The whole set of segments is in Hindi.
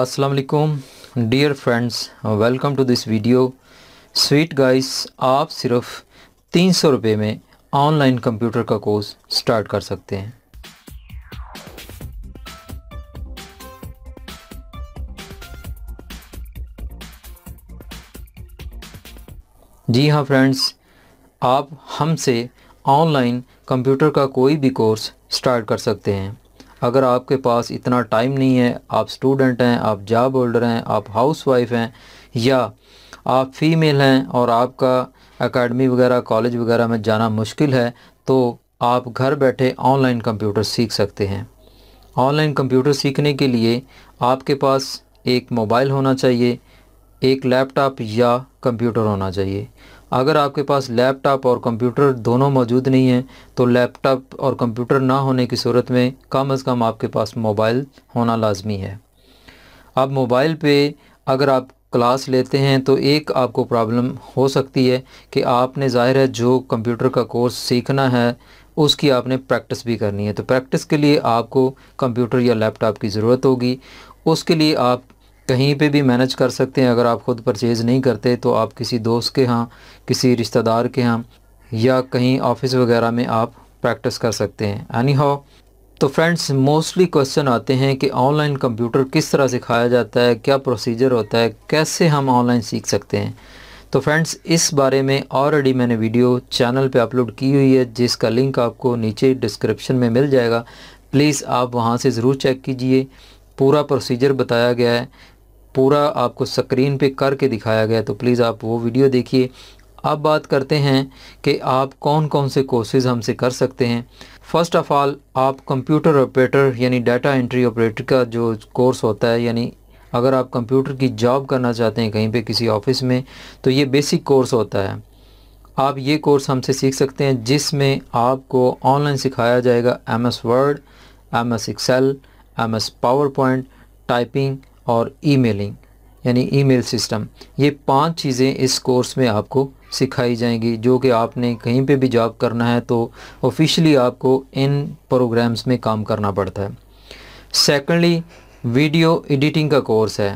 अस्सलाम dear friends welcome to this video sweet guys आप सिर्फ तीन सौ रुपये में ऑनलाइन कंप्यूटर का कोर्स स्टार्ट कर सकते हैं जी हाँ फ्रेंड्स आप हमसे ऑनलाइन कंप्यूटर का कोई भी कोर्स स्टार्ट कर सकते हैं अगर आपके पास इतना टाइम नहीं है आप स्टूडेंट हैं आप जॉब होल्डर हैं आप हाउस वाइफ हैं या आप फीमेल हैं और आपका अकेडमी वगैरह कॉलेज वगैरह में जाना मुश्किल है तो आप घर बैठे ऑनलाइन कंप्यूटर सीख सकते हैं ऑनलाइन कंप्यूटर सीखने के लिए आपके पास एक मोबाइल होना चाहिए एक लैपटॉप या कंप्यूटर होना चाहिए अगर आपके पास लैपटॉप और कंप्यूटर दोनों मौजूद नहीं हैं तो लैपटॉप और कंप्यूटर ना होने की सूरत में कम अज़ कम आपके पास मोबाइल होना लाजमी है अब मोबाइल पे अगर आप क्लास लेते हैं तो एक आपको प्रॉब्लम हो सकती है कि आपने ज़ाहिर है जो कंप्यूटर का कोर्स सीखना है उसकी आपने प्रैक्टिस भी करनी है तो प्रैक्टिस के लिए आपको कंप्यूटर या लैपटॉप की ज़रूरत होगी उसके लिए आप कहीं पे भी मैनेज कर सकते हैं अगर आप ख़ुद परचेज़ नहीं करते तो आप किसी दोस्त के यहाँ किसी रिश्तेदार के यहाँ या कहीं ऑफिस वगैरह में आप प्रैक्टिस कर सकते हैं एनी हाउ तो फ्रेंड्स मोस्टली क्वेश्चन आते हैं कि ऑनलाइन कंप्यूटर किस तरह सिखाया जाता है क्या प्रोसीजर होता है कैसे हम ऑनलाइन सीख सकते हैं तो फ्रेंड्स इस बारे में ऑलरेडी मैंने वीडियो चैनल पे अपलोड की हुई है जिसका लिंक आपको नीचे डिस्क्रिप्शन में मिल जाएगा प्लीज़ आप वहाँ से ज़रूर चेक कीजिए पूरा प्रोसीजर बताया गया है पूरा आपको स्क्रीन पे करके दिखाया गया तो प्लीज़ आप वो वीडियो देखिए अब बात करते हैं कि आप कौन कौन से कोर्सेज़ हमसे कर सकते हैं फ़र्स्ट ऑफ़ ऑल आप कंप्यूटर ऑपरेटर यानी डाटा एंट्री ऑपरेटर का जो कोर्स होता है यानी अगर आप कंप्यूटर की जॉब करना चाहते हैं कहीं पे किसी ऑफिस में तो ये बेसिक कोर्स होता है आप ये कोर्स हमसे सीख सकते हैं जिसमें आपको ऑनलाइन सिखाया जाएगा M S Word M S Excel M S PowerPoint typing और ईमेलिंग यानी ईमेल सिस्टम ये पांच चीज़ें इस कोर्स में आपको सिखाई जाएंगी जो कि आपने कहीं पे भी जॉब करना है तो ऑफिशियली आपको इन प्रोग्राम्स में काम करना पड़ता है सेकंडली वीडियो एडिटिंग का कोर्स है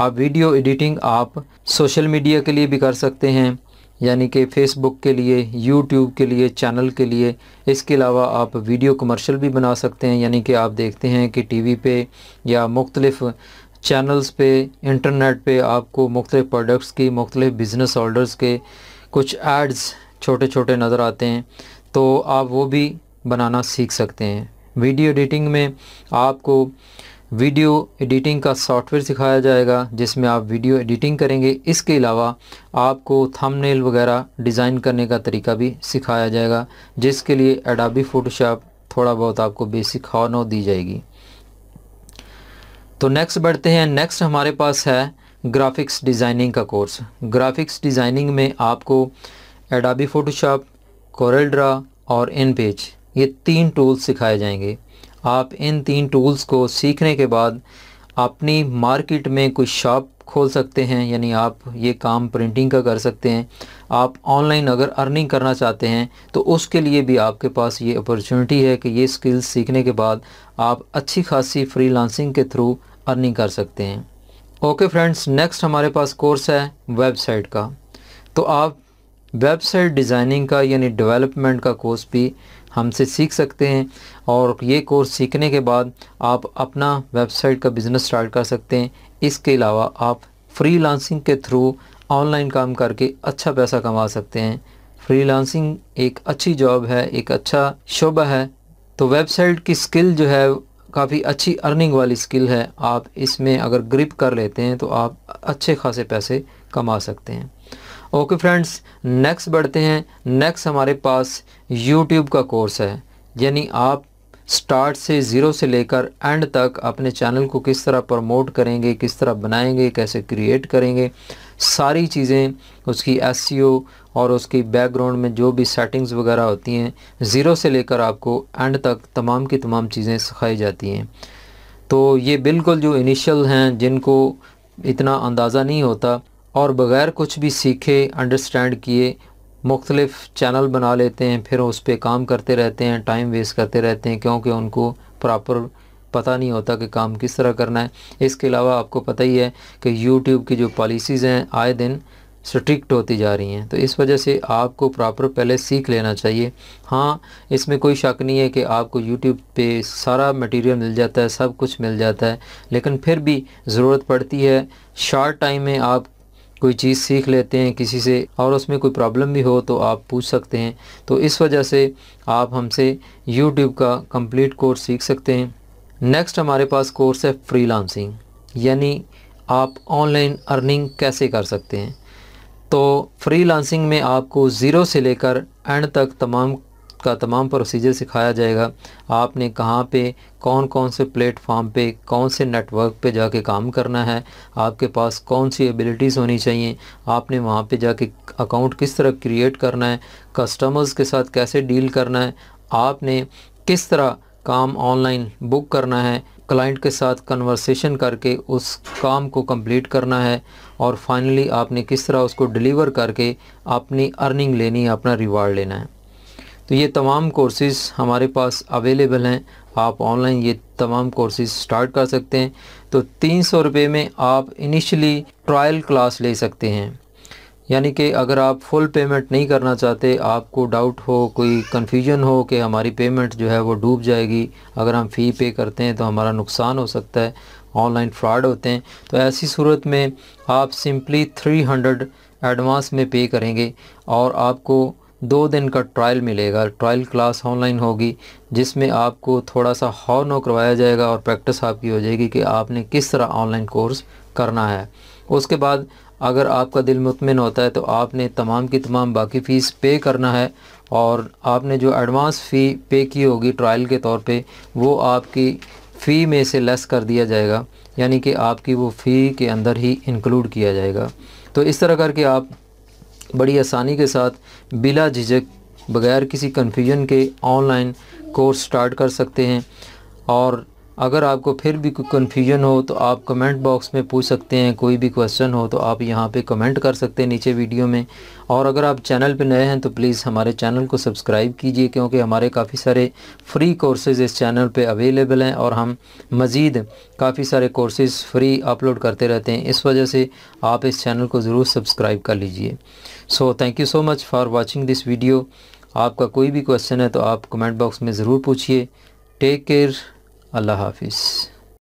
आप वीडियो एडिटिंग आप सोशल मीडिया के लिए भी कर सकते हैं यानी कि फेसबुक के लिए यूट्यूब के लिए चैनल के लिए इसके अलावा आप वीडियो कमर्शल भी बना सकते हैं यानी कि आप देखते हैं कि टीवी पे या मुख्तलफ चैनल्स पे इंटरनेट पे आपको मुख्तलिफ़ प्रोडक्ट्स की मुख्तलिफ़ बिज़नेस ऑर्डर्स के कुछ एड्स छोटे छोटे नज़र आते हैं तो आप वो भी बनाना सीख सकते हैं वीडियो एडिटिंग में आपको वीडियो एडिटिंग का सॉफ्टवेयर सिखाया जाएगा जिसमें आप वीडियो एडिटिंग करेंगे इसके अलावा आपको थंबनेल वगैरह डिज़ाइन करने का तरीका भी सिखाया जाएगा जिसके लिए एडाबी फ़ोटोशॉप थोड़ा बहुत आपको बेसिक हॉनो दी जाएगी तो नेक्स्ट बढ़ते हैं नेक्स्ट हमारे पास है ग्राफिक्स डिज़ाइनिंग का कोर्स ग्राफिक्स डिज़ाइनिंग में आपको एडाबी फ़ोटोशॉप कोरल ड्रा और इन पेज ये तीन टूल्स सिखाए जाएंगे आप इन तीन टूल्स को सीखने के बाद अपनी मार्केट में कोई शॉप खोल सकते हैं यानी आप ये काम प्रिंटिंग का कर सकते हैं आप ऑनलाइन अगर अर्निंग करना चाहते हैं तो उसके लिए भी आपके पास ये अपॉर्चुनिटी है कि ये स्किल्स सीखने के बाद आप अच्छी खासी फ्रीलांसिंग के थ्रू अर्निंग कर सकते हैं ओके फ्रेंड्स नेक्स्ट हमारे पास कोर्स है वेबसाइट का तो आप वेबसाइट डिज़ाइनिंग का यानी डेवलपमेंट का कोर्स भी हमसे सीख सकते हैं और ये कोर्स सीखने के बाद आप अपना वेबसाइट का बिज़नेस स्टार्ट कर सकते हैं इसके अलावा आप लांसिंग के थ्रू ऑनलाइन काम करके अच्छा पैसा कमा सकते हैं लांसिंग एक अच्छी जॉब है एक अच्छा शोबा है तो वेबसाइट की स्किल जो है काफ़ी अच्छी अर्निंग वाली स्किल है आप इसमें अगर ग्रिप कर लेते हैं तो आप अच्छे खासे पैसे कमा सकते हैं ओके फ्रेंड्स नेक्स्ट बढ़ते हैं नेक्स्ट हमारे पास यूट्यूब का कोर्स है यानी आप स्टार्ट से ज़ीरो से लेकर एंड तक अपने चैनल को किस तरह प्रमोट करेंगे किस तरह बनाएंगे कैसे क्रिएट करेंगे सारी चीज़ें उसकी एस e और उसकी बैकग्राउंड में जो भी सेटिंग्स वगैरह होती हैं ज़ीरो से लेकर आपको एंड तक तमाम की तमाम चीज़ें सिखाई जाती हैं तो ये बिल्कुल जो इनिशियल हैं जिनको इतना अंदाज़ा नहीं होता और बग़ैर कुछ भी सीखे अंडरस्टैंड किए मुख्तलिफ़ चैनल बना लेते हैं फिर उस पर काम करते रहते हैं टाइम वेस्ट करते रहते हैं क्योंकि उनको प्रॉपर पता नहीं होता कि काम किस तरह करना है इसके अलावा आपको पता ही है कि यूट्यूब की जो पॉलिसीज़ हैं आए दिन स्ट्रिक्ट होती जा रही हैं तो इस वजह से आपको प्रॉपर पहले सीख लेना चाहिए हाँ इसमें कोई शक नहीं है कि आपको यूट्यूब पे सारा मटेरियल मिल जाता है सब कुछ मिल जाता है लेकिन फिर भी ज़रूरत पड़ती है शॉर्ट टाइम में आप कोई चीज़ सीख लेते हैं किसी से और उसमें कोई प्रॉब्लम भी हो तो आप पूछ सकते हैं तो इस वजह से आप हमसे यूट्यूब का कम्प्लीट कोर्स सीख सकते हैं नेक्स्ट हमारे पास कोर्स है फ्रीलांसिंग यानी आप ऑनलाइन अर्निंग कैसे कर सकते हैं तो फ्रीलांसिंग में आपको ज़ीरो से लेकर एंड तक तमाम का तमाम प्रोसीजर सिखाया जाएगा आपने कहाँ पे कौन कौन से प्लेटफॉर्म पे कौन से नेटवर्क पे जाके काम करना है आपके पास कौन सी एबिलिटीज़ होनी चाहिए आपने वहाँ पे जाके अकाउंट किस तरह क्रिएट करना है कस्टमर्स के साथ कैसे डील करना है आपने किस तरह काम ऑनलाइन बुक करना है क्लाइंट के साथ कन्वर्सेशन करके उस काम को कंप्लीट करना है और फाइनली आपने किस तरह उसको डिलीवर करके अपनी अर्निंग लेनी है अपना रिवार्ड लेना है तो ये तमाम कोर्सेज़ हमारे पास अवेलेबल हैं आप ऑनलाइन ये तमाम कोर्सेज स्टार्ट कर सकते हैं तो तीन सौ रुपये में आप इनिशली ट्रायल क्लास ले सकते हैं यानी कि अगर आप फुल पेमेंट नहीं करना चाहते आपको डाउट हो कोई कन्फ्यूजन हो कि हमारी पेमेंट जो है वो डूब जाएगी अगर हम फ़ी पे करते हैं तो हमारा नुकसान हो सकता है ऑनलाइन फ्रॉड होते हैं तो ऐसी सूरत में आप सिंपली 300 एडवांस में पे करेंगे और आपको दो दिन का ट्रायल मिलेगा ट्रायल क्लास ऑनलाइन होगी जिसमें आपको थोड़ा सा हॉर्न करवाया जाएगा और प्रैक्टिस आपकी हो जाएगी कि आपने किस तरह ऑनलाइन कोर्स करना है उसके बाद अगर आपका दिल मुतमिन होता है तो आपने तमाम की तमाम बाकी फ़ीस पे करना है और आपने जो एडवांस फ़ी पे की होगी ट्रायल के तौर पे वो आपकी फ़ी में से लेस कर दिया जाएगा यानी कि आपकी वो फ़ी के अंदर ही इंक्लूड किया जाएगा तो इस तरह करके आप बड़ी आसानी के साथ बिला झिझक बग़ैर किसी कन्फ्यूजन के ऑनलाइन कोर्स स्टार्ट कर सकते हैं और अगर आपको फिर भी कोई कन्फ्यूजन हो तो आप कमेंट बॉक्स में पूछ सकते हैं कोई भी क्वेश्चन हो तो आप यहाँ पे कमेंट कर सकते हैं नीचे वीडियो में और अगर आप चैनल पे नए हैं तो प्लीज़ हमारे चैनल को सब्सक्राइब कीजिए क्योंकि हमारे काफ़ी सारे फ्री कोर्सेज इस चैनल पे अवेलेबल हैं और हम मज़ीद काफ़ी सारे कोर्सेज फ्री अपलोड करते रहते हैं इस वजह से आप इस चैनल को ज़रूर सब्सक्राइब कर लीजिए so thank you so much for watching this video आपका कोई भी क्वेश्चन है तो आप कमेंट बॉक्स में ज़रूर पूछिए टेक केयर अल्लाह हाफिज़